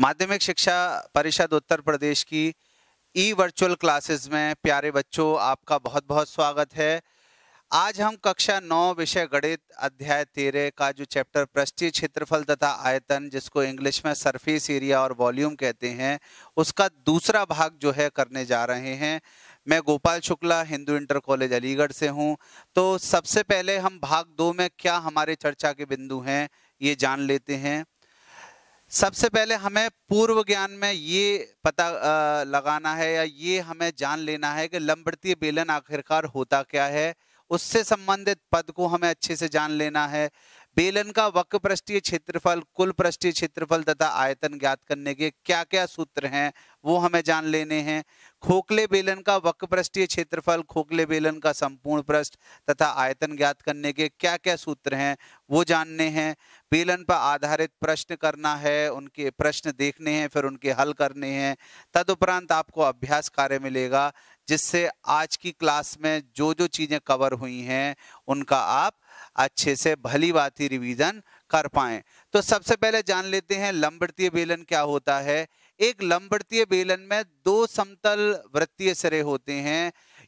माध्यमिक शिक्षा परिषद उत्तर प्रदेश की ई वर्चुअल क्लासेस में प्यारे बच्चों आपका बहुत बहुत स्वागत है आज हम कक्षा नौ विषय गणित अध्याय तेरह का जो चैप्टर पृष्ठीय क्षेत्रफल तथा आयतन जिसको इंग्लिश में सरफेस एरिया और वॉल्यूम कहते हैं उसका दूसरा भाग जो है करने जा रहे हैं मैं गोपाल शुक्ला हिंदू इंटर कॉलेज अलीगढ़ से हूं तो सबसे पहले हम भाग दो में क्या हमारे चर्चा के बिंदु हैं ये जान लेते हैं सबसे पहले हमें पूर्व ज्ञान में ये पता लगाना है या ये हमें जान लेना है कि लंबड़ती बेलन आखिरकार होता क्या है उससे संबंधित पद को हमें अच्छे से जान लेना है बेलन का वक्र पृष्ठीय क्षेत्रफल कुल पृष्ठीय क्षेत्रफल तथा आयतन ज्ञात करने के क्या क्या सूत्र हैं वो हमें जान लेने हैं खोखले बेलन का वक्र पृष्ठीय क्षेत्रफल खोखले बेलन का संपूर्ण पृष्ठ तथा आयतन ज्ञात करने के क्या क्या सूत्र हैं वो जानने हैं बेलन पर आधारित प्रश्न करना है उनके प्रश्न देखने हैं फिर उनके हल करने हैं तदुपरांत आपको अभ्यास कार्य मिलेगा जिससे आज की क्लास में जो जो चीज़ें कवर हुई हैं उनका आप अच्छे से भली बात रिवीजन कर पाए तो सबसे पहले जान लेते हैं लंबवर्तीय बेलन क्या होता है एक लंबड़तीय बेलन में दो समतल वृत्तीय सिरे होते हैं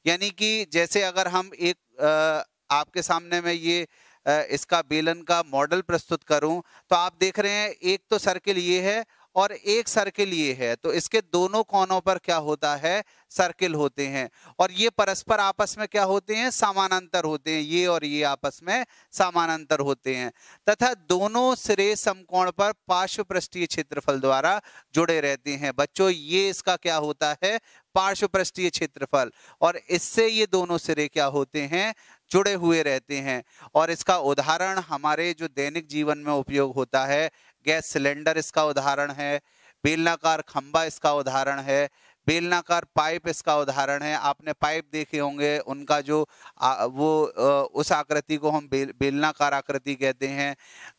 यानी कि जैसे अगर हम एक आ, आपके सामने में ये आ, इसका बेलन का मॉडल प्रस्तुत करूं तो आप देख रहे हैं एक तो सर्किल ये है और एक सर्किल ये है तो इसके दोनों कोनों पर क्या होता है सर्किल होते हैं और ये परस्पर आपस में क्या होते हैं समानांतर होते हैं ये और ये आपस में समानांतर होते हैं तथा दोनों सिरे समकोण पर पार्श्व पृष्ठीय क्षेत्रफल द्वारा जुड़े रहते हैं बच्चों ये इसका क्या होता है पार्श्व पृष्ठीय क्षेत्रफल और इससे ये दोनों सिरे क्या होते हैं जुड़े हुए रहते हैं और इसका उदाहरण हमारे जो दैनिक जीवन में उपयोग होता है गैस सिलेंडर इसका उदाहरण है बेलनाकार खंबा इसका उदाहरण है बेलनाकार पाइप इसका उदाहरण है आपने पाइप देखे होंगे उनका जो आ, वो आ, उस आकृति को हम बेल बेलनाकार आकृति कहते हैं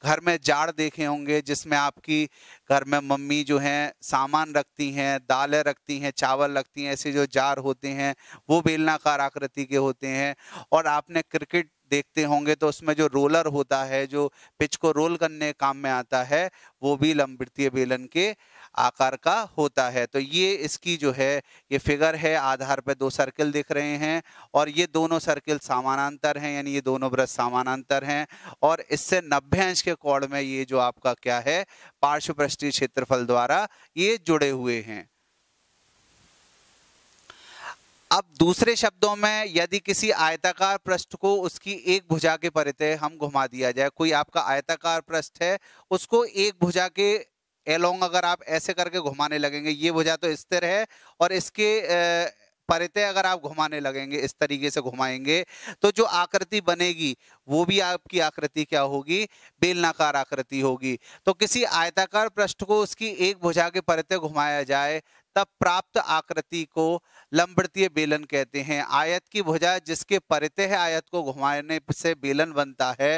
घर में जाड़ देखे होंगे जिसमें आपकी घर में मम्मी जो हैं सामान रखती हैं दालें रखती हैं चावल रखती हैं ऐसे जो जार होते हैं वो बेलनाकार आकृति के होते हैं और आपने क्रिकेट देखते होंगे तो उसमें जो रोलर होता है जो पिच को रोल करने काम में आता है वो भी लंबवृत्तीय बेलन के आकार का होता है तो ये इसकी जो है ये फिगर है आधार पर दो सर्किल दिख रहे हैं और ये दोनों सर्किल समानांतर हैं यानी ये दोनों ब्रश समानांतर हैं और इससे नब्बे अंश के कोण में ये जो आपका क्या है पार्श्व पृष्ठीय क्षेत्रफल द्वारा ये जुड़े हुए हैं अब दूसरे शब्दों में यदि किसी आयताकार पृष्ठ को उसकी एक भुजा के परिते हम घुमा दिया जाए कोई आपका आयताकार पृष्ठ है उसको एक भुजा के एलोंग अगर आप ऐसे करके घुमाने लगेंगे ये भुजा तो स्थिर है और इसके परितय अगर आप घुमाने लगेंगे इस तरीके से घुमाएंगे तो जो आकृति बनेगी वो भी आपकी आकृति क्या होगी बेलनाकार आकृति होगी तो किसी आयताकार पृष्ठ को उसकी एक भुजा के परितय घुमाया जाए तब प्राप्त आकृति को लंबवृत्तीय बेलन कहते हैं आयत की भुजा जिसके है आयत को घुमाने से बेलन बनता है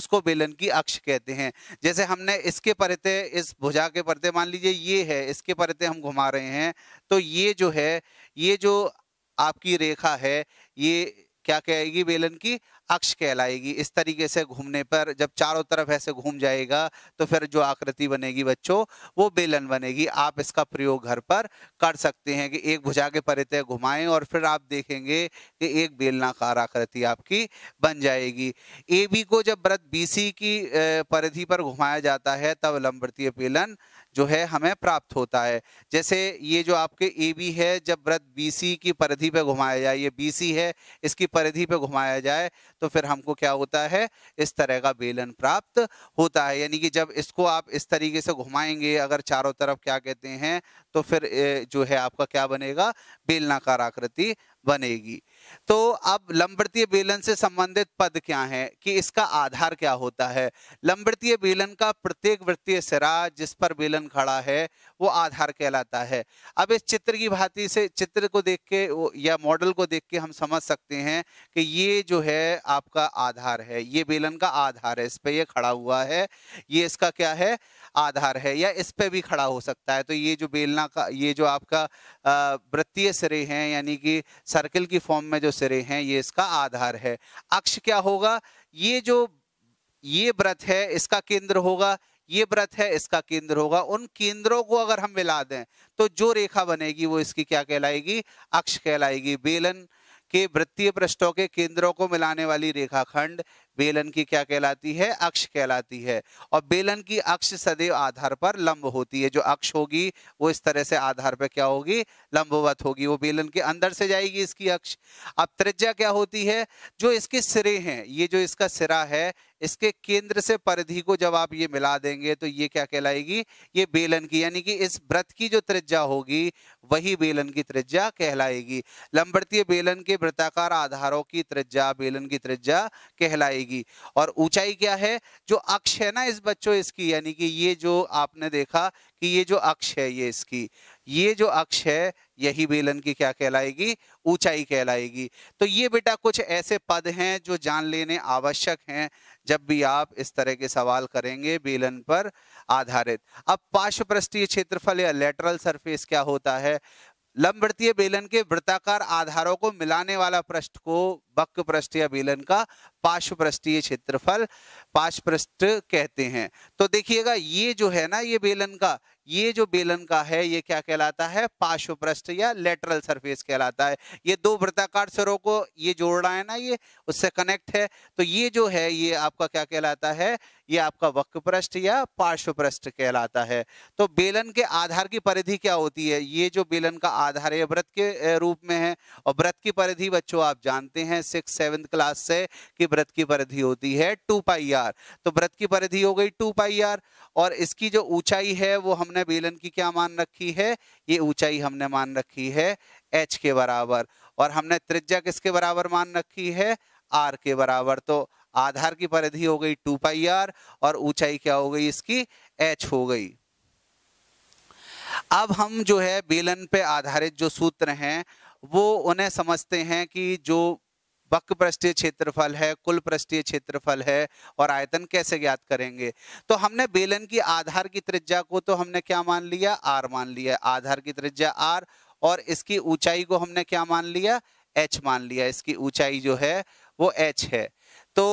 उसको बेलन की अक्ष कहते हैं जैसे हमने इसके परितः इस भुजा के परितः मान लीजिए ये है इसके परितः हम घुमा रहे हैं तो ये जो है ये जो आपकी रेखा है ये क्या कहेगी बेलन की अक्ष कहलाएगी इस तरीके से घूमने पर जब चारों तरफ ऐसे घूम जाएगा तो फिर जो आकृति बनेगी बच्चों वो बेलन बनेगी आप इसका प्रयोग घर पर कर सकते हैं कि एक भुजा के परिते घुमाएं और फिर आप देखेंगे कि एक बेलनाकार आकृति आपकी बन जाएगी ए बी को जब व्रत बी सी की परिधि पर घुमाया जाता है तब लंबरतीय बेलन जो है हमें प्राप्त होता है जैसे ये जो आपके ए बी है जब व्रत बी सी की परिधि पे घुमाया जाए ये बी सी है इसकी परिधि पे घुमाया जाए तो फिर हमको क्या होता है इस तरह का बेलन प्राप्त होता है यानी कि जब इसको आप इस तरीके से घुमाएंगे अगर चारों तरफ क्या कहते हैं तो फिर जो है आपका क्या बनेगा बेलनाकार आकृति बनेगी तो अब लंबवर्तीय बेलन से संबंधित पद क्या है कि इसका आधार क्या होता है लंबवर्तीय बेलन का प्रत्येक वृत्तीय सिरा जिस पर बेलन खड़ा है वो आधार कहलाता है अब इस चित्र की भांति से चित्र को देख के या मॉडल को देख के हम समझ सकते हैं कि ये जो है आपका आधार है ये बेलन का आधार है इस पर यह खड़ा हुआ है ये इसका क्या है आधार है या इस पर भी खड़ा हो सकता है तो ये जो बेलना का ये जो आपका वृत्तीय सिरे हैं यानी कि सर्किल की फॉर्म में में जो सिरे हैं ये इसका आधार है अक्ष क्या होगा ये जो ये व्रत है इसका केंद्र होगा ये व्रत है इसका केंद्र होगा उन केंद्रों को अगर हम मिला दें तो जो रेखा बनेगी वो इसकी क्या कहलाएगी अक्ष कहलाएगी बेलन के वृत्तीय पृष्ठों के केंद्रों को मिलाने वाली रेखाखंड बेलन की क्या कहलाती है अक्ष कहलाती है और बेलन की अक्ष सदैव आधार पर लंब होती है जो अक्ष होगी वो इस तरह से आधार पर क्या होगी लंबवत होगी वो बेलन के अंदर से जाएगी इसकी अक्ष अब त्रिज्या क्या होती है जो इसके सिरे हैं ये जो इसका सिरा है इसके केंद्र से परिधि को जब आप ये मिला देंगे तो ये क्या कहलाएगी ये बेलन की यानी कि इस व्रत की जो त्रिज्या होगी वही बेलन की त्रिज्या कहलाएगी लंबवर्तीय बेलन के वृत्ताकार आधारों की त्रिज्या बेलन की त्रिज्या कहलाएगी और ऊंचाई क्या है जो अक्ष है ना इस बच्चों इसकी यानी कि ये जो आपने देखा कि ये जो अक्ष है ये इसकी ये जो अक्ष है यही बेलन की क्या कहलाएगी ऊंचाई कहलाएगी तो ये बेटा कुछ ऐसे पद हैं जो जान लेने आवश्यक हैं जब भी आप इस तरह के सवाल करेंगे बेलन पर आधारित अब पार्श्वपृष्ठीय क्षेत्रफल या लेटरल सरफेस क्या होता है लंबवृत्तीय बेलन के वृत्ताकार आधारों को मिलाने वाला पृष्ठ को पृष्ठ या बेलन का पार्श्व पृष्ठीय क्षेत्रफल पार्श्व पृष्ठ कहते हैं तो देखिएगा ये जो है ना ये बेलन का ये जो बेलन का है ये क्या कहलाता है पार्श्व पृष्ठ या लेटरल सरफेस कहलाता है ये दो वृत्ताकार सरों को ये जोड़ रहा है ना ये उससे कनेक्ट है तो ये जो है ये आपका क्या कहलाता है ये आपका वक् पृष्ठ या पार्श्व पृष्ठ कहलाता है तो बेलन के आधार की परिधि क्या होती है ये जो बेलन का आधार है व्रत के रूप में है और व्रत की परिधि बच्चों आप जानते हैं सिक्स सेवन्थ क्लास से कि व्रत की परिधि होती है टू पाई आर तो व्रत की परिधि हो गई टू पाई आर और इसकी जो ऊंचाई है वो हमने बेलन की क्या मान रखी है ये ऊंचाई हमने मान रखी है एच के बराबर और हमने त्रिज्या किसके बराबर मान रखी है आर के बराबर तो आधार की परिधि हो गई टू पाई आर और ऊंचाई क्या हो गई इसकी एच हो गई अब हम जो है बेलन पे आधारित जो सूत्र हैं वो उन्हें समझते हैं कि जो वक्र पृष्ठीय क्षेत्रफल है कुल पृष्ठीय क्षेत्रफल है और आयतन कैसे ज्ञात करेंगे तो हमने बेलन की आधार की त्रिज्या को तो हमने क्या मान लिया आर मान लिया आधार की त्रिज्या आर और इसकी ऊंचाई को हमने क्या मान लिया एच मान लिया इसकी ऊंचाई जो है वो एच है तो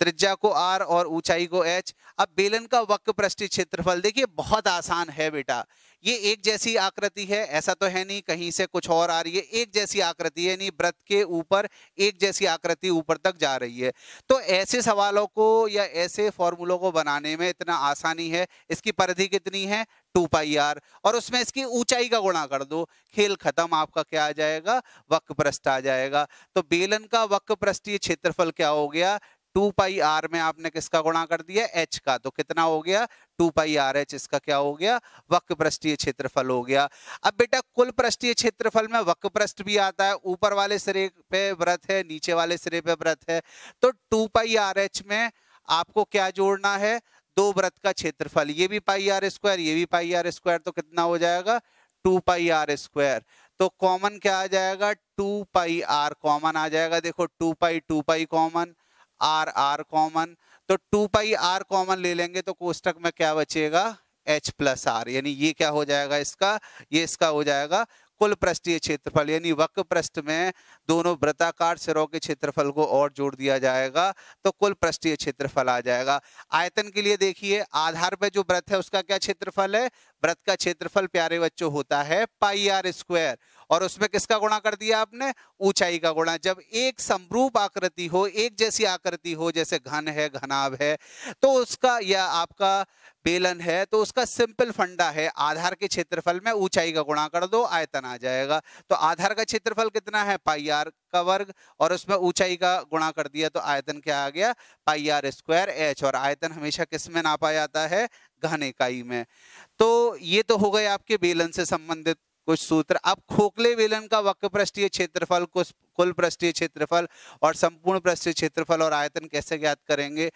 त्रिज्या को आर और ऊंचाई को एच अब बेलन का वक् पृष्ठीय क्षेत्रफल देखिए बहुत आसान है बेटा ये एक जैसी आकृति है ऐसा तो है नहीं कहीं से कुछ और आ रही है एक जैसी आकृति है नहीं व्रत के ऊपर एक जैसी आकृति ऊपर तक जा रही है तो ऐसे सवालों को या ऐसे फॉर्मूलों को बनाने में इतना आसानी है इसकी परिधि कितनी है टू पाई आर और उसमें इसकी ऊंचाई का गुणा कर दो खेल खत्म आपका क्या आ जाएगा वक्र आ जाएगा तो बेलन का वक्र क्षेत्रफल क्या हो गया टू पाई आर में आपने किसका गुणा कर दिया एच का तो कितना हो गया टू पाई आर एच इसका क्या हो गया वक्र पृष्ठीय क्षेत्रफल हो गया अब बेटा कुल पृष्ठीय क्षेत्रफल में वक्र पृष्ठ भी आता है ऊपर वाले सिरे पे व्रत है नीचे वाले सिरे पे व्रत है तो टू पाई आर एच में आपको क्या जोड़ना है दो व्रत का क्षेत्रफल ये भी पाई आर स्क्वायर ये भी पाई आर स्क्वायर तो कितना हो जाएगा टू पाई आर स्क्वायर तो कॉमन क्या आ जाएगा टू पाई आर कॉमन आ जाएगा देखो two pi two pi common R R common तो टू पाई आर कॉमन ले लेंगे तो कोष्टक में क्या बचेगा एच प्लस आर यानी ये क्या हो जाएगा इसका ये इसका हो जाएगा कुल पृष्ठीय क्षेत्रफल यानी वक्र पृष्ठ में दोनों वृत्ताकार सिरों के क्षेत्रफल को और जोड़ दिया जाएगा तो कुल पृष्ठीय क्षेत्रफल आ जाएगा आयतन के लिए देखिए आधार पर जो व्रत है उसका क्या क्षेत्रफल है व्रत का क्षेत्रफल प्यारे बच्चों होता है पाई आर स्क्वायर और उसमें किसका गुणा कर दिया आपने ऊंचाई का गुणा जब एक समरूप आकृति हो एक जैसी आकृति हो जैसे घन है घनाभ है तो उसका या आपका बेलन है तो उसका सिंपल फंडा है आधार के क्षेत्रफल में ऊंचाई का गुणा कर दो आयतन आ जाएगा तो आधार का क्षेत्रफल कितना है पाई आर का वर्ग और उसमें ऊंचाई का गुणा कर दिया तो आयतन क्या आ गया पाई आर स्क्वायर एच और आयतन हमेशा किस में नापा जाता है घन इकाई में तो ये तो हो गए आपके बेलन से संबंधित कुछ सूत्र अब खोखले वेलन का वक्र पृष्ठीय क्षेत्रफल कुल पृष्ठीय क्षेत्रफल और संपूर्ण पृष्ठीय क्षेत्रफल और आयतन कैसे ज्ञात करेंगे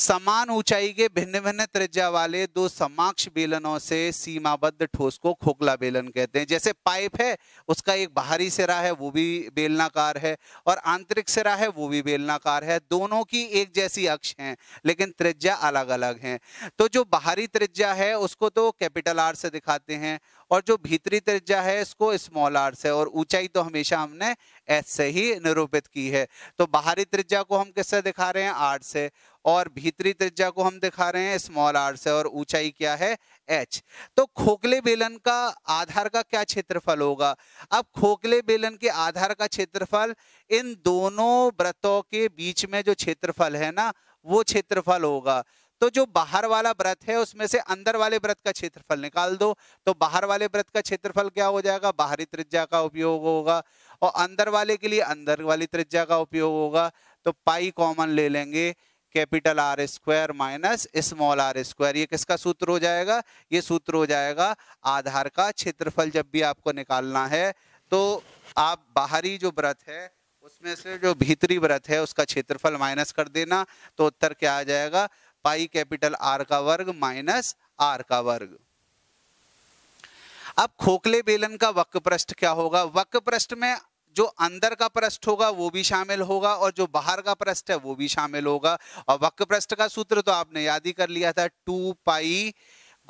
समान ऊंचाई के भिन्न भिन्न त्रिज्या वाले दो समाक्ष बेलनों से सीमाबद्ध ठोस को खोखला बेलन कहते हैं जैसे पाइप है उसका एक बाहरी सिरा है वो भी बेलनाकार है और आंतरिक सिरा है वो भी बेलनाकार है दोनों की एक जैसी अक्ष हैं लेकिन त्रिज्या अलग अलग हैं तो जो बाहरी त्रिज्या है उसको तो कैपिटल आर से दिखाते हैं और जो भीतरी त्रिज्या है इसको स्मॉल आर से और ऊंचाई तो हमेशा हमने एस से ही निरूपित की है तो बाहरी त्रिज्या को हम किससे दिखा रहे हैं आर से और भीतरी त्रिज्या को हम दिखा रहे हैं स्मॉल आर से और ऊंचाई क्या है एच तो खोखले बेलन का आधार का क्या क्षेत्रफल होगा अब खोखले बेलन के आधार का क्षेत्रफल इन दोनों व्रतों के बीच में जो क्षेत्रफल है ना वो क्षेत्रफल होगा तो जो बाहर वाला व्रत है उसमें से अंदर वाले व्रत का क्षेत्रफल निकाल दो तो बाहर वाले व्रत का क्षेत्रफल क्या हो जाएगा बाहरी त्रिज्या का उपयोग होगा और अंदर वाले के लिए अंदर वाली त्रिज्या का उपयोग होगा तो पाई कॉमन ले लेंगे capital R square minus small R square ये किसका सूत्र हो जाएगा ये सूत्र हो जाएगा आधार का क्षेत्रफल जब भी आपको निकालना है तो आप बाहरी जो व्रत है उसमें से जो भीतरी व्रत है उसका क्षेत्रफल माइनस कर देना तो उत्तर क्या आ जाएगा पाई कैपिटल आर का वर्ग माइनस आर का वर्ग अब खोखले बेलन का वक्र पृष्ठ क्या होगा वक्र पृष्ठ में जो अंदर का प्रश्न होगा वो भी शामिल होगा और जो बाहर का प्रश्न है वो भी शामिल होगा और वक्र प्रश्न का सूत्र तो आपने याद ही कर लिया था टू पाई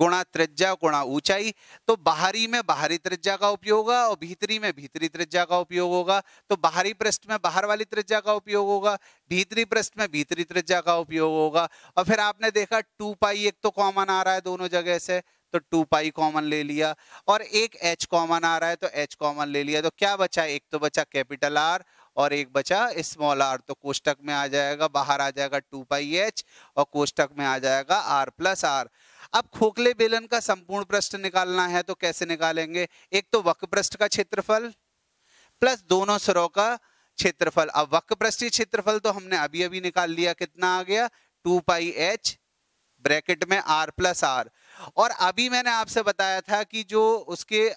गुणा त्रिज्या गुणा ऊंचाई तो बाहरी में बाहरी त्रिज्या का उपयोग होगा और भीतरी में भीतरी त्रिज्या का उपयोग होगा तो बाहरी पृष्ठ में बाहर वाली त्रिज्या का उपयोग होगा भीतरी पृष्ठ में भीतरी त्रिज्या का उपयोग होगा और फिर आपने देखा टू पाई एक तो कॉमन आ रहा है दोनों जगह से तो टू पाई कॉमन ले लिया और एक एच कॉमन आ रहा है तो एच कॉमन ले लिया तो क्या बचा एक तो बचा कैपिटल आर और एक बचा स्मॉल आर तो कोष्टक में आ जाएगा बाहर आ जाएगा टू पाई एच और कोष्टक में आ जाएगा आर प्लस आर अब खोखले बेलन का संपूर्ण पृष्ठ निकालना है तो कैसे निकालेंगे एक तो वक्र पृष्ठ का क्षेत्रफल प्लस दोनों सरों का क्षेत्रफल अब वक्र पृष्ठीय क्षेत्रफल तो हमने अभी अभी निकाल लिया कितना आ गया टू पाई एच ब्रैकेट में आर प्लस आर और अभी मैंने आपसे बताया था कि जो उसके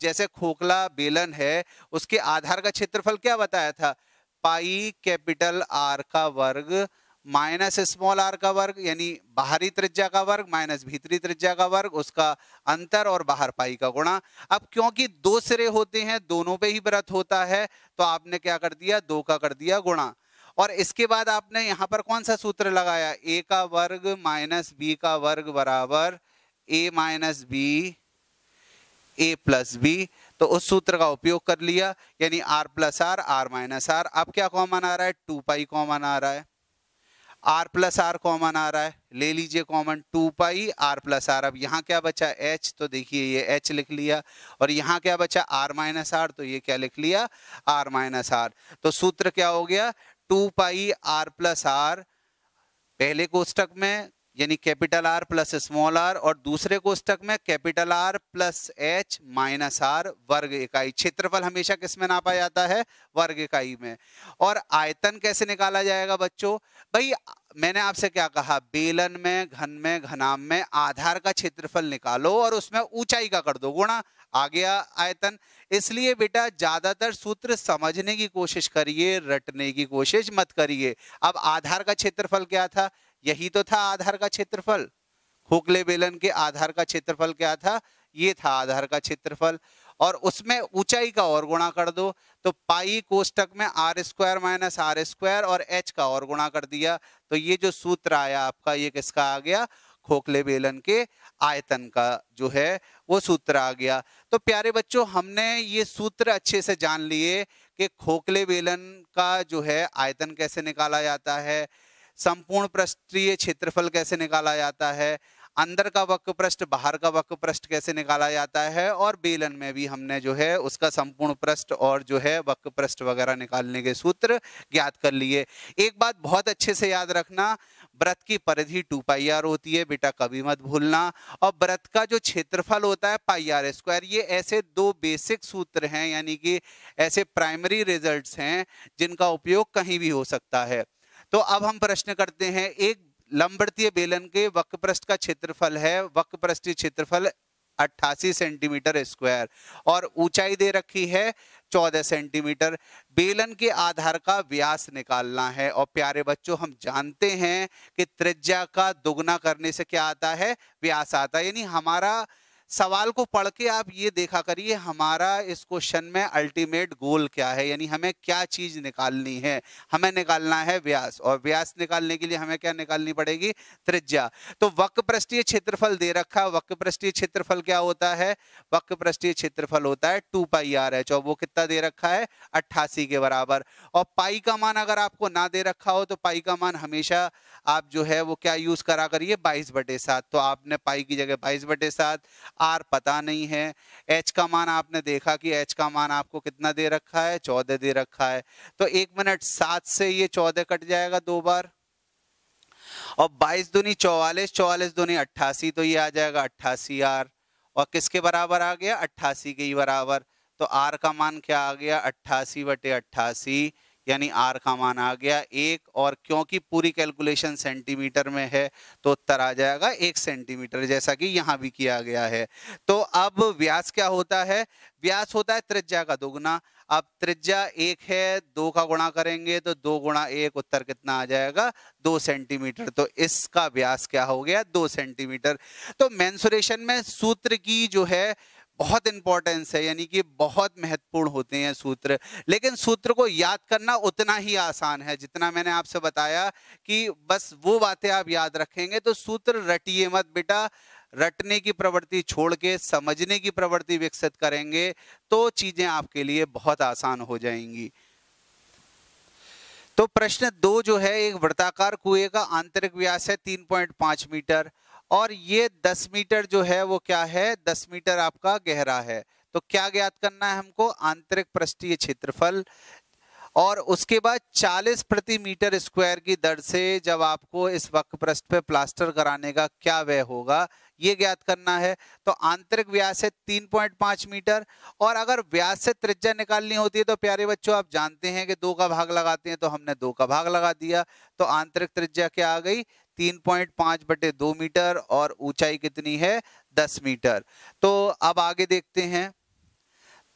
जैसे खोखला बेलन है उसके आधार का क्षेत्रफल क्या बताया था पाई कैपिटल आर का वर्ग माइनस स्मॉल आर का वर्ग यानी बाहरी त्रिज्या का वर्ग माइनस भीतरी त्रिज्या का वर्ग उसका अंतर और बाहर पाई का गुणा अब क्योंकि दो सिरे होते हैं दोनों पे ही व्रत होता है तो आपने क्या कर दिया दो का कर दिया गुणा और इसके बाद आपने यहाँ पर कौन सा सूत्र लगाया ए का वर्ग माइनस बी का वर्ग बराबर A minus B A plus B तो उस सूत्र का उपयोग कर लिया यानी R plus R R minus R अब क्या कॉमन आ रहा है टू पाई कॉमन आ रहा है आर प्लस आर कॉमन आ रहा है ले लीजिए common two pi R plus R अब यहाँ क्या बचा एच तो देखिए ये एच लिख लिया और यहाँ क्या बचा आर माइनस आर तो ये क्या लिख लिया आर माइनस आर तो सूत्र क्या हो गया two pi R plus R पहले कोष्टक में यानी capital R plus small R और दूसरे कोष्टक में capital R plus H minus R वर्ग इकाई क्षेत्रफल हमेशा किस में नापा जाता है वर्ग इकाई में और आयतन कैसे निकाला जाएगा बच्चों भाई मैंने आपसे क्या कहा बेलन में घन में घनाम में आधार का क्षेत्रफल निकालो और उसमें ऊंचाई का कर दो गुणा आ गया आयतन इसलिए बेटा ज्यादातर सूत्र समझने की कोशिश करिए रटने की कोशिश मत करिए अब आधार का क्षेत्रफल क्या था यही तो था आधार का क्षेत्रफल खोखले बेलन के आधार का क्षेत्रफल क्या था ये था आधार का क्षेत्रफल और उसमें ऊंचाई का और गुणा कर दो तो पाई कोष्टक में R square minus R square और एच का और गुणा कर दिया तो ये जो सूत्र आया आपका ये किसका आ गया खोखले बेलन के आयतन का जो है वो सूत्र आ गया तो प्यारे बच्चों हमने ये सूत्र अच्छे से जान लिए कि खोखले बेलन का जो है आयतन कैसे निकाला जाता है संपूर्ण पृष्ठीय क्षेत्रफल कैसे निकाला जाता है अंदर का वक्र पृष्ठ बाहर का वक्र पृष्ठ कैसे निकाला जाता है और बेलन में भी हमने जो है उसका संपूर्ण पृष्ठ और जो है वक्र पृष्ठ वगैरह निकालने के सूत्र ज्ञात कर लिए एक बात बहुत अच्छे से याद रखना व्रत की परिधि टू पाई आर होती है बेटा कभी मत भूलना और व्रत का जो क्षेत्रफल होता है पाई आर स्क्वायर ये ऐसे दो बेसिक सूत्र हैं यानी कि ऐसे प्राइमरी रिजल्ट्स हैं जिनका उपयोग कहीं भी हो सकता है तो अब हम प्रश्न करते हैं एक लंबवर्तीय बेलन के वक्रपृष्ठ का क्षेत्रफल है वक्रपृष्ठीय क्षेत्रफल अट्ठासी सेंटीमीटर स्क्वायर और ऊंचाई दे रखी है चौदह सेंटीमीटर बेलन के आधार का व्यास निकालना है और प्यारे बच्चों हम जानते हैं कि त्रिज्या का दुगना करने से क्या आता है व्यास आता है यानी हमारा सवाल को पढ़ के आप ये देखा करिए हमारा इस क्वेश्चन में अल्टीमेट गोल क्या है यानी हमें क्या चीज निकालनी है हमें निकालना है व्यास और व्यास निकालने के लिए हमें क्या निकालनी पड़ेगी त्रिज्या तो वक्रपृष्ठीय क्षेत्रफल दे रखा वक्रपृष्ठीय क्षेत्रफल क्या होता है वक्रपृष्ठीय क्षेत्रफल होता है टू पाई आर एच और वो कितना दे रखा है अट्ठासी के बराबर और पाई का मान अगर आपको ना दे रखा हो तो पाई का मान हमेशा आप जो है वो क्या यूज करा करिए बाईस बटे सात तो आपने पाई की जगह बाईस बटे सात आर पता नहीं है एच का मान आपने देखा कि एच का मान आपको कितना दे रखा है चौदह दे रखा है तो एक मिनट सात से ये चौदह कट जाएगा दो बार और बाईस दूनी चौवालीस चौवालीस दूनी अट्ठासी तो ये आ जाएगा अट्ठासी आर और किसके बराबर आ गया अट्ठासी के ही बराबर तो आर का मान क्या आ गया अट्ठासी बटे अट्ठासी यानी आर का मान आ गया एक और क्योंकि पूरी कैलकुलेशन सेंटीमीटर में है तो उत्तर आ जाएगा एक सेंटीमीटर जैसा कि यहाँ भी किया गया है तो अब व्यास क्या होता है व्यास होता है त्रिज्या का दोगुना अब त्रिज्या एक है दो का गुणा करेंगे तो दो गुणा एक उत्तर कितना आ जाएगा दो सेंटीमीटर तो इसका व्यास क्या हो गया दो सेंटीमीटर तो मैंसुरेशन में सूत्र की जो है बहुत इंपॉर्टेंस है यानी कि बहुत महत्वपूर्ण होते हैं सूत्र लेकिन सूत्र को याद करना उतना ही आसान है जितना मैंने आपसे बताया कि बस वो बातें आप याद रखेंगे तो सूत्र रटिए मत बेटा रटने की प्रवृत्ति छोड़ के समझने की प्रवृत्ति विकसित करेंगे तो चीजें आपके लिए बहुत आसान हो जाएंगी तो प्रश्न दो जो है एक वृत्ताकार कुएं का आंतरिक व्यास है 3.5 मीटर और ये दस मीटर जो है वो क्या है दस मीटर आपका गहरा है तो क्या ज्ञात करना है हमको आंतरिक पृष्ठीय क्षेत्रफल और उसके बाद 40 प्रति मीटर स्क्वायर की दर से जब आपको इस वक्त पृष्ठ पे प्लास्टर कराने का क्या व्यय होगा ये ज्ञात करना है तो आंतरिक व्यास है 3.5 मीटर और अगर व्यास से त्रिज्या निकालनी होती है तो प्यारे बच्चों आप जानते हैं कि दो का भाग लगाते हैं तो हमने दो का भाग लगा दिया तो आंतरिक त्रिज्या क्या आ गई तीन पॉइंट पांच बटे दो मीटर और ऊंचाई कितनी है दस मीटर तो अब आगे देखते हैं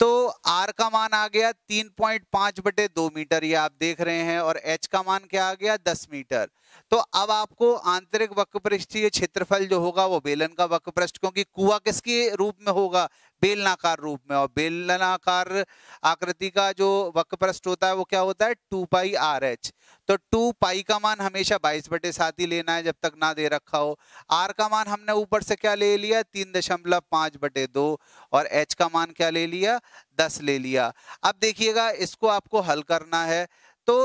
तो आर का मान आ गया तीन पॉइंट पांच बटे दो मीटर ये आप देख रहे हैं और एच का मान क्या आ गया दस मीटर तो अब आपको आंतरिक वक्रपृष्ठीय क्षेत्रफल जो होगा वो बेलन का वक्रपृष्ठ क्योंकि कुआ किसके रूप में होगा बेलनाकार रूप में और बेलनाकार आकृति का जो वक्रपृष्ठ होता है वो क्या होता है टू पाई आर एच तो टू पाई का मान हमेशा बाईस बटे सात ही लेना है जब तक ना दे रखा हो आर का मान हमने ऊपर से क्या ले लिया तीन दशमलव पाँच बटे दो और एच का मान क्या ले लिया दस ले लिया अब देखिएगा इसको आपको हल करना है तो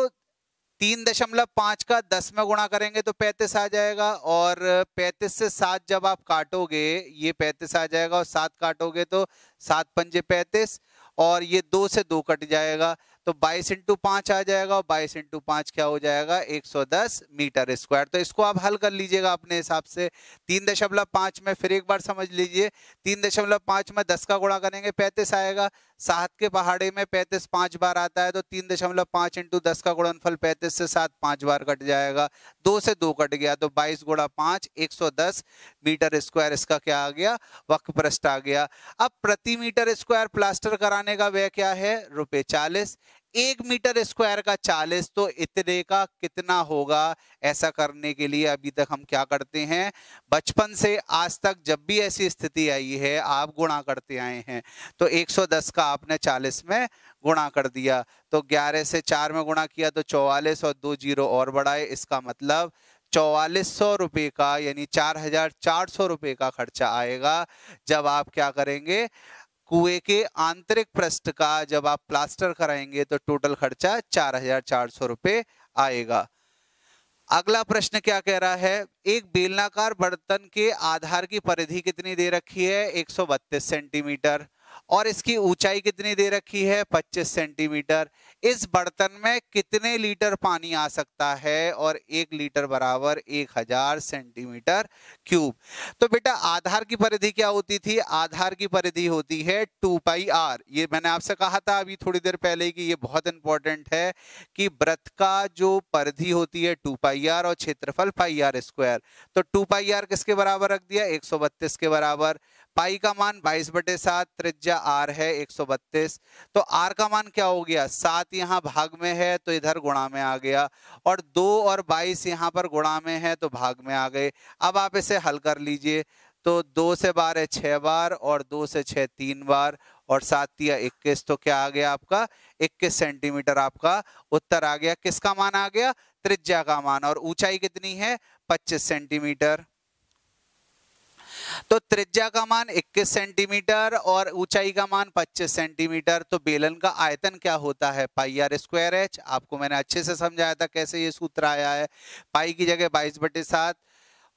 तीन दशमलव पाँच का दस में गुणा करेंगे तो पैंतीस आ जाएगा और पैंतीस से सात जब आप काटोगे ये पैंतीस आ जाएगा और सात काटोगे तो सात पंजे पैंतीस और ये दो से दो कट जाएगा तो बाईस इंटू पाँच आ जाएगा और बाईस इंटू पाँच क्या हो जाएगा एक सौ दस मीटर स्क्वायर तो इसको आप हल कर लीजिएगा अपने हिसाब से तीन दशमलव पाँच में फिर एक बार समझ लीजिए तीन दशमलव पाँच में दस का गुणा करेंगे पैंतीस आएगा सात के पहाड़े में पैंतीस पांच बार आता है तो तीन दशमलव पांच इंटू दस का गुणनफल पैंतीस से सात पांच बार कट जाएगा दो से दो कट गया तो बाईस गुणा पांच एक सौ दस मीटर स्क्वायर इसका क्या आ गया वक्त पृष्ठ आ गया अब प्रति मीटर स्क्वायर प्लास्टर कराने का व्यय क्या है रुपये चालीस एक मीटर स्क्वायर का चालीस तो इतने का कितना होगा ऐसा करने के लिए अभी तक हम क्या करते हैं बचपन से आज तक जब भी ऐसी स्थिति आई है आप गुणा करते आए हैं तो 110 का आपने 40 में गुणा कर दिया तो 11 से 4 में गुणा किया तो 44 और दो जीरो और बढ़ाए इसका मतलब चौवालीस सौ रुपये का यानी चार हजार चार सौ रुपये का खर्चा आएगा जब आप क्या करेंगे कुएं के आंतरिक पृष्ठ का जब आप प्लास्टर कराएंगे तो टोटल खर्चा चार हजार चार सौ रुपये आएगा अगला प्रश्न क्या कह रहा है एक बेलनाकार बर्तन के आधार की परिधि कितनी दे रखी है बत्तीस सेंटीमीटर और इसकी ऊंचाई कितनी दे रखी है 25 सेंटीमीटर इस बर्तन में कितने लीटर पानी आ सकता है और एक लीटर बराबर एक हजार सेंटीमीटर क्यूब तो बेटा आधार की परिधि क्या होती थी आधार की परिधि होती है टू पाई आर ये मैंने आपसे कहा था अभी थोड़ी देर पहले कि ये बहुत इंपॉर्टेंट है कि व्रत का जो परिधि होती है टू पाई आर और क्षेत्रफल पाई आर स्क्वायर तो टू पाई आर किसके बराबर रख दिया एक के बराबर पाई का मान बाईस बटे सात त्रिज्या आर है एक सौ बत्तीस तो आर का मान क्या हो गया सात यहाँ भाग में है तो इधर गुणा में आ गया और दो और 22 यहाँ पर गुणा में है तो भाग में आ गए अब आप इसे हल कर लीजिए तो दो से बार है छः बार और दो से छः तीन बार और सात या इक्कीस तो क्या आ गया आपका इक्कीस सेंटीमीटर आपका उत्तर आ गया किसका मान आ गया त्रिज्या का मान और ऊंचाई कितनी है पच्चीस सेंटीमीटर तो त्रिज्या का मान 21 सेंटीमीटर और ऊंचाई का मान 25 सेंटीमीटर तो बेलन का आयतन क्या होता है पाई आर स्क्वायर एच आपको मैंने अच्छे से समझाया था कैसे ये सूत्र आया है पाई की जगह बाईस बटे सात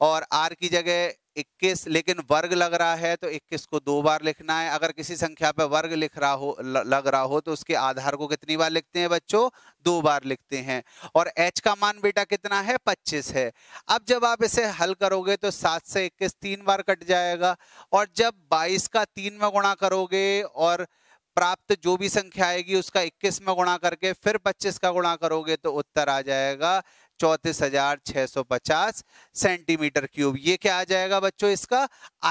और आर की जगह इक्कीस लेकिन वर्ग लग रहा है तो इक्कीस को दो बार लिखना है अगर किसी संख्या पर वर्ग लिख रहा हो लग रहा हो तो उसके आधार को कितनी बार लिखते हैं बच्चों दो बार लिखते हैं और एच का मान बेटा कितना है पच्चीस है अब जब आप इसे हल करोगे तो सात से इक्कीस तीन बार कट जाएगा और जब बाईस का तीन में गुणा करोगे और प्राप्त जो भी संख्या आएगी उसका 21 में गुणा करके फिर 25 का गुणा करोगे तो उत्तर आ जाएगा चौंतीस हजार छः सौ पचास सेंटीमीटर क्यूब ये क्या आ जाएगा बच्चों इसका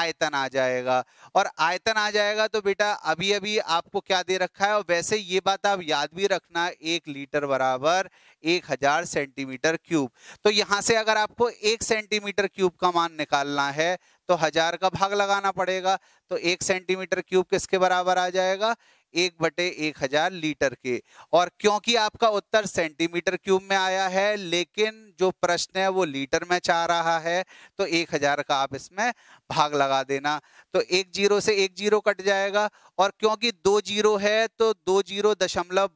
आयतन आ जाएगा और आयतन आ जाएगा तो बेटा अभी अभी आपको क्या दे रखा है और वैसे ये बात आप याद भी रखना एक लीटर बराबर एक हजार सेंटीमीटर क्यूब तो यहाँ से अगर आपको एक सेंटीमीटर क्यूब का मान निकालना है तो हजार का भाग लगाना पड़ेगा तो एक सेंटीमीटर क्यूब किसके बराबर आ जाएगा एक बटे एक हजार लीटर के और क्योंकि आपका उत्तर सेंटीमीटर क्यूब में आया है लेकिन जो प्रश्न है वो लीटर में चाह रहा है तो एक हजार का आप इसमें भाग लगा देना तो एक जीरो से एक जीरो कट जाएगा और क्योंकि दो जीरो है तो दो जीरो दशमलव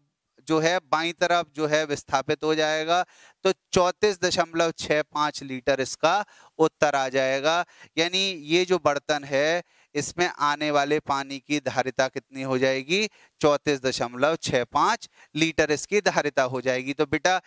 जो है बाई तरफ जो है विस्थापित हो जाएगा तो चौंतीस दशमलव छः पाँच लीटर इसका उत्तर आ जाएगा यानी ये जो बर्तन है इसमें आने वाले पानी की धारिता कितनी हो जाएगी चौंतीस दशमलव छः पाँच लीटर इसकी धारिता हो जाएगी तो बेटा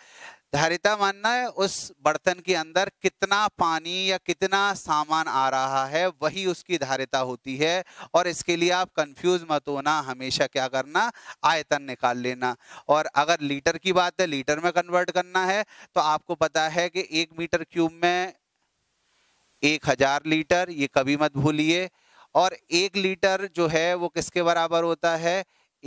धारिता मानना है उस बर्तन के अंदर कितना पानी या कितना सामान आ रहा है वही उसकी धारिता होती है और इसके लिए आप कंफ्यूज मत होना हमेशा क्या करना आयतन निकाल लेना और अगर लीटर की बात है लीटर में कन्वर्ट करना है तो आपको पता है कि एक मीटर क्यूब में एक हजार लीटर ये कभी मत भूलिए और एक लीटर जो है वो किसके बराबर होता है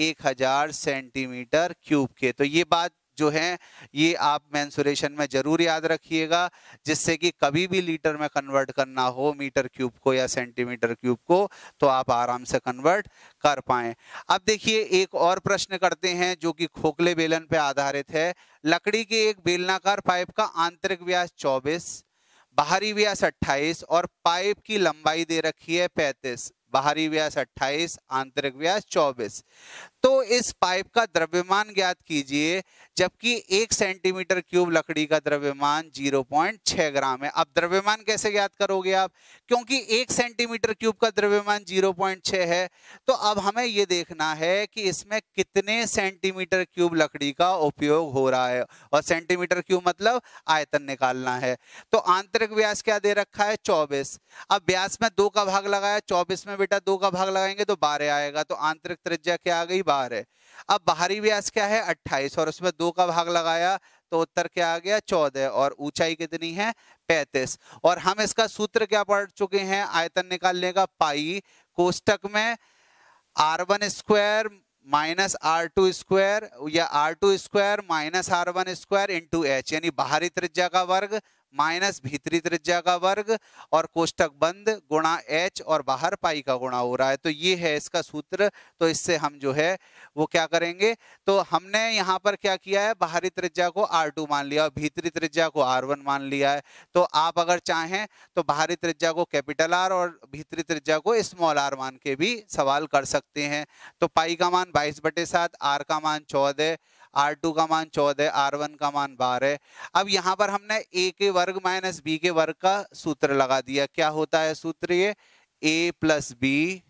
एक हजार सेंटीमीटर क्यूब के तो ये बात जो है ये आप मैंसुरेशन में जरूर याद रखिएगा जिससे कि कभी भी लीटर में कन्वर्ट करना हो मीटर क्यूब को या सेंटीमीटर क्यूब को तो आप आराम से कन्वर्ट कर पाए अब देखिए एक और प्रश्न करते हैं जो कि खोखले बेलन पे आधारित है लकड़ी के एक बेलनाकार पाइप का आंतरिक व्यास चौबीस बाहरी व्यास 28 और पाइप की लंबाई दे रखी है 35 बाहरी व्यास 28 आंतरिक व्यास 24 तो इस पाइप का द्रव्यमान ज्ञात कीजिए जबकि एक सेंटीमीटर क्यूब लकड़ी का द्रव्यमान 0.6 ग्राम है अब द्रव्यमान कैसे ज्ञात करोगे आप क्योंकि एक सेंटीमीटर क्यूब का द्रव्यमान 0.6 है तो अब हमें ये देखना है कि इसमें कितने सेंटीमीटर क्यूब लकड़ी का उपयोग हो रहा है और सेंटीमीटर क्यूब मतलब आयतन निकालना है तो आंतरिक व्यास क्या दे रखा है चौबीस अब व्यास में दो का भाग लगाया चौबीस में बेटा दो का भाग लगाएंगे तो बारह आएगा तो आंतरिक त्रिज्या क्या आ गई बाहर है अब बाहरी व्यास क्या है 28 और उसमें दो का भाग लगाया तो उत्तर क्या आ गया 14 और ऊंचाई कितनी है 35 और हम इसका सूत्र क्या पढ़ चुके हैं आयतन निकालने का पाई कोष्टक में R one square minus R two square या R two square minus R one square into H यानी बाहरी त्रिज्या का वर्ग माइनस भीतरी त्रिज्या का वर्ग और कोष्टक बंद गुणा एच और बाहर पाई का गुणा हो रहा है तो ये है इसका सूत्र तो इससे हम जो है वो क्या करेंगे तो हमने यहाँ पर क्या किया है बाहरी त्रिज्या को आर टू मान लिया और भीतरी त्रिज्या को आर वन मान लिया है तो आप अगर चाहें तो बाहरी त्रिज्या को कैपिटल आर और भीतरी त्रिज्या को स्मॉल आर मान के भी सवाल कर सकते हैं तो पाई का मान बाईस बटे सात आर का मान चौदह आर टू का मान चौदह आर वन का मान बारह अब यहाँ पर हमने ए के वर्ग माइनस बी के वर्ग का सूत्र लगा दिया क्या होता है सूत्र ये ए प्लस बी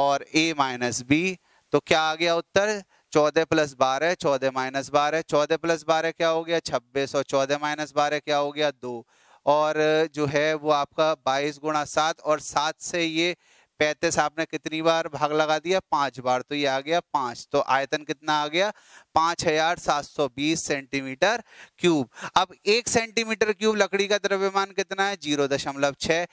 और ए माइनस बी तो क्या आ गया उत्तर चौदह प्लस बारह चौदह माइनस बारह चौदह प्लस बारह क्या हो गया छब्बीस और चौदह माइनस बारह क्या हो गया दो और जो है वो आपका बाईस गुणा सात और सात से ये पैंतीस आपने कितनी बार भाग लगा दिया पांच बार तो ये आ गया पांच तो आयतन कितना आ गया पांच हजार सात सौ बीस सेंटीमीटर क्यूब अब एक सेंटीमीटर क्यूब लकड़ी का द्रव्यमान कितना है जीरो दशमलव छह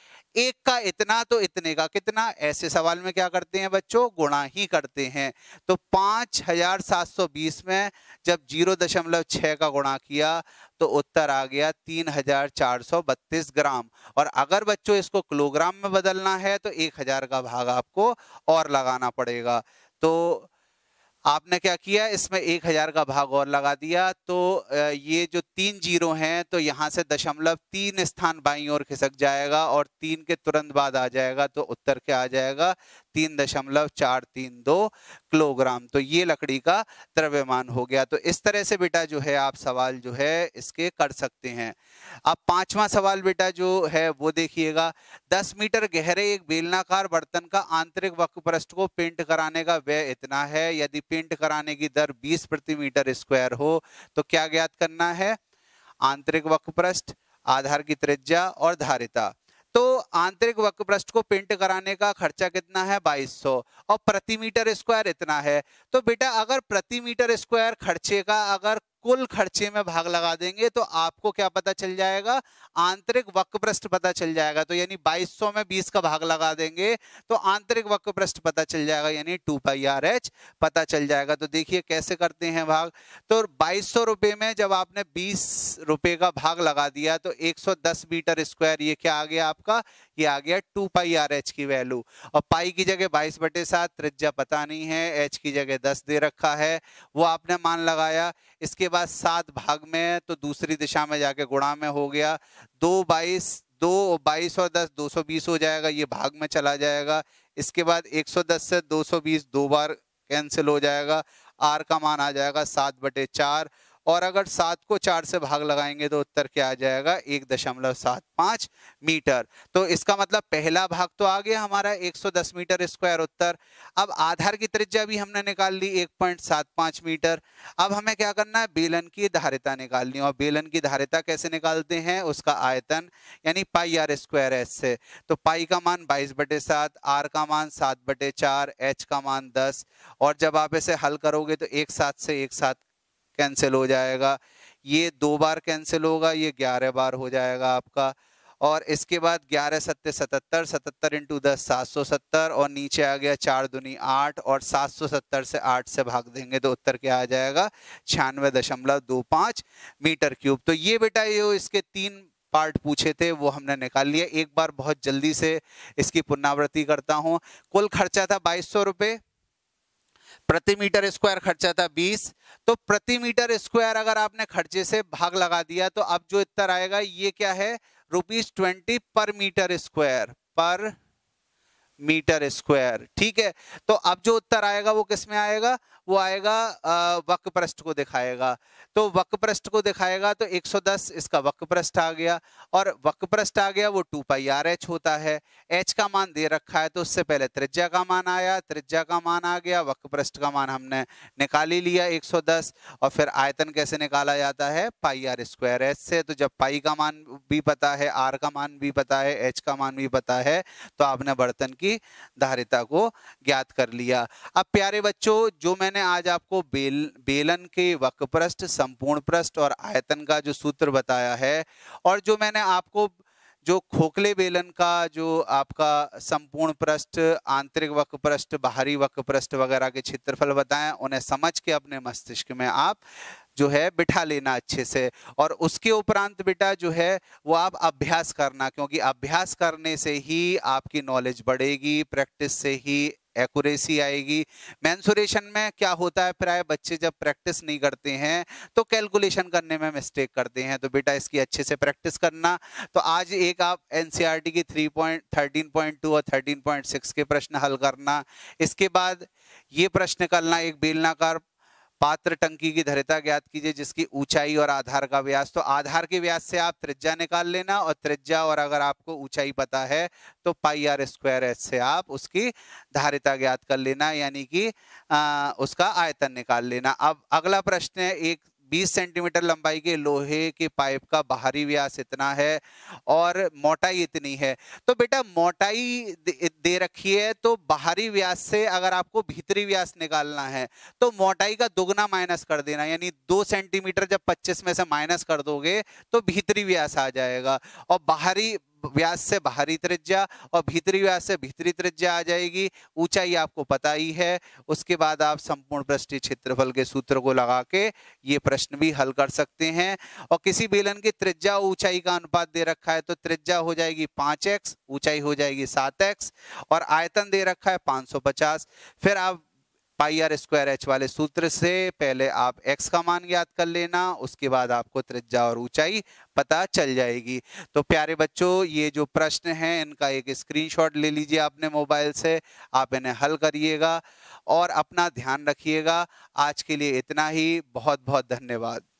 एक का इतना तो इतने का कितना ऐसे सवाल में क्या करते हैं बच्चों गुणा ही करते हैं तो पांच हजार सात सौ बीस में जब जीरो दशमलव छह का गुणा किया तो उत्तर आ गया तीन हजार चार सौ बत्तीस ग्राम और अगर बच्चों इसको किलोग्राम में बदलना है तो एक हजार का भाग आपको और लगाना पड़ेगा तो आपने क्या किया इसमें एक हजार का भाग और लगा दिया तो ये जो तीन जीरो हैं तो यहाँ से दशमलव तीन स्थान बाई और खिसक जाएगा और तीन के तुरंत बाद आ जाएगा तो उत्तर क्या आ जाएगा तीन दशमलव चार तीन दो किलोग्राम तो ये लकड़ी का द्रव्यमान हो गया तो इस तरह से बेटा जो है आप सवाल जो है इसके कर सकते हैं अब पांचवा सवाल बेटा जो है वो देखिएगा दस मीटर गहरे एक बेलनाकार बर्तन का आंतरिक वक्रपृष्ठ को पेंट कराने का व्यय इतना है यदि पेंट कराने की दर बीस प्रति मीटर स्क्वायर हो तो क्या ज्ञात करना है आंतरिक वक्रपृष्ठ आधार की त्रिज्या और धारिता तो आंतरिक पृष्ठ को पेंट कराने का खर्चा कितना है 2200 और प्रति मीटर स्क्वायर इतना है तो बेटा अगर प्रति मीटर स्क्वायर खर्चे का अगर कुल खर्चे में भाग लगा देंगे तो आपको क्या पता चल जाएगा आंतरिक वक्रपृष्ठ पता चल जाएगा तो यानी 2200 में 20 का भाग लगा देंगे तो आंतरिक पृष्ठ पता चल जाएगा यानी टू पाई आर एच पता चल जाएगा तो देखिए कैसे करते हैं भाग तो बाईस सौ में जब आपने बीस रुपये का भाग लगा दिया तो 110 मीटर स्क्वायर ये क्या आ गया आपका ये आ गया टू पाई आर एच की वैल्यू और पाई की जगह बाईस बटे सात त्रिज्या पता नहीं है एच की जगह दस दे रखा है वो आपने मान लगाया इसके बाद सात भाग में तो दूसरी दिशा में जाके गुणा में हो गया दो बाईस दो बाईस और दस दो सौ बीस हो जाएगा ये भाग में चला जाएगा इसके बाद एक सौ दस से दो सौ बीस दो बार कैंसिल हो जाएगा आर का मान आ जाएगा सात बटे चार और अगर सात को चार से भाग लगाएंगे तो उत्तर क्या आ जाएगा एक दशमलव सात पाँच मीटर तो इसका मतलब पहला भाग तो आ गया हमारा 110 मीटर स्क्वायर उत्तर अब आधार की त्रिज्या भी हमने निकाल ली एक पॉइंट सात पाँच मीटर अब हमें क्या करना है बेलन की धारिता निकालनी और बेलन की धारिता कैसे निकालते हैं उसका आयतन यानी पाई आर स्क्वायर एच से तो पाई का मान बाईस बटे सात आर का मान सात बटे चार एच का मान दस और जब आप इसे हल करोगे तो एक साथ से एक साथ कैंसिल हो जाएगा ये दो बार कैंसिल होगा ये ग्यारह बार हो जाएगा आपका और इसके बाद ग्यारह सत्य सतहत्तर सतहत्तर इंटू दस सात सौ सत्तर और नीचे आ गया चार दुनी आठ और सात सौ सत्तर से आठ से भाग देंगे तो उत्तर क्या आ जाएगा छियानवे दशमलव दो पाँच मीटर क्यूब तो ये बेटा ये इसके तीन पार्ट पूछे थे वो हमने निकाल लिया एक बार बहुत जल्दी से इसकी पुनरावृत्ति करता हूँ कुल खर्चा था बाईस सौ रुपये प्रति मीटर स्क्वायर खर्चा था 20 तो प्रति मीटर स्क्वायर अगर आपने खर्चे से भाग लगा दिया तो अब जो इतर आएगा ये क्या है रुपीज ट्वेंटी पर मीटर स्क्वायर पर मीटर स्क्वायर ठीक है तो अब जो उत्तर आएगा वो किस में आएगा वो आएगा वक्र पृष्ठ को दिखाएगा तो वक्र पृष्ठ को दिखाएगा तो 110 इसका वक्र पृष्ठ आ गया और वक्र पृष्ठ आ गया वो टू पाई आर एच होता है एच का मान दे रखा है तो उससे पहले त्रिज्या का मान आया त्रिज्या का मान आ गया वक्र पृष्ठ का मान हमने निकाल ही लिया 110 और फिर आयतन कैसे निकाला जाता है पाई आर स्क्वायर एच से तो जब पाई का मान भी पता है आर का मान भी पता है एच का मान भी पता है तो आपने बर्तन की की धारिता को ज्ञात कर लिया अब प्यारे बच्चों जो मैंने आज आपको बेल बेलन के वक्रपृष्ठ संपूर्ण पृष्ठ और आयतन का जो सूत्र बताया है और जो मैंने आपको जो खोखले बेलन का जो आपका संपूर्ण पृष्ठ आंतरिक वक्र पृष्ठ बाहरी वक्र पृष्ठ वगैरह के क्षेत्रफल बताएं उन्हें समझ के अपने मस्तिष्क में आप जो है बिठा लेना अच्छे से और उसके उपरांत बेटा जो है वो आप अभ्यास करना क्योंकि अभ्यास करने से ही आपकी नॉलेज बढ़ेगी प्रैक्टिस से ही एक्यूरेसी आएगी मैंसुरेशन में क्या होता है प्राय बच्चे जब प्रैक्टिस नहीं करते हैं तो कैलकुलेशन करने में मिस्टेक करते हैं तो बेटा इसकी अच्छे से प्रैक्टिस करना तो आज एक आप एन e की three point thirteen point two और थर्टीन पॉइंट सिक्स के प्रश्न हल करना इसके बाद ये प्रश्न करना एक बेलनाकार पात्र टंकी की धरिता ज्ञात कीजिए जिसकी ऊंचाई और आधार का व्यास तो आधार के व्यास से आप त्रिज्या निकाल लेना और त्रिज्या और अगर आपको ऊंचाई पता है तो पाई आर स्क्वायर एस से आप उसकी धारिता ज्ञात कर लेना यानी कि उसका आयतन निकाल लेना अब अगला प्रश्न है एक 20 सेंटीमीटर लंबाई के लोहे के पाइप का बाहरी व्यास इतना है और मोटाई इतनी है तो बेटा मोटाई दे रखी है तो बाहरी व्यास से अगर आपको भीतरी व्यास निकालना है तो मोटाई का दोगुना माइनस कर देना यानी दो सेंटीमीटर जब 25 में से माइनस कर दोगे तो भीतरी व्यास आ जाएगा और बाहरी व्यास से बाहरी त्रिज्या और भीतरी व्यास से भीतरी त्रिज्या आ जाएगी ऊंचाई आपको पता ही है उसके बाद आप संपूर्ण पृष्ठीय क्षेत्रफल के सूत्र को लगा के ये प्रश्न भी हल कर सकते हैं और किसी बेलन की त्रिज्या ऊंचाई का अनुपात दे रखा है तो त्रिज्या हो जाएगी पाँच ऊंचाई हो जाएगी सात और आयतन दे रखा है पाँच फिर आप पाई आर स्क्वायर एच वाले सूत्र से पहले आप एक्स का मान ज्ञात कर लेना उसके बाद आपको त्रिज्या और ऊंचाई पता चल जाएगी तो प्यारे बच्चों ये जो प्रश्न है इनका एक स्क्रीनशॉट ले लीजिए आपने मोबाइल से आप इन्हें हल करिएगा और अपना ध्यान रखिएगा आज के लिए इतना ही बहुत बहुत धन्यवाद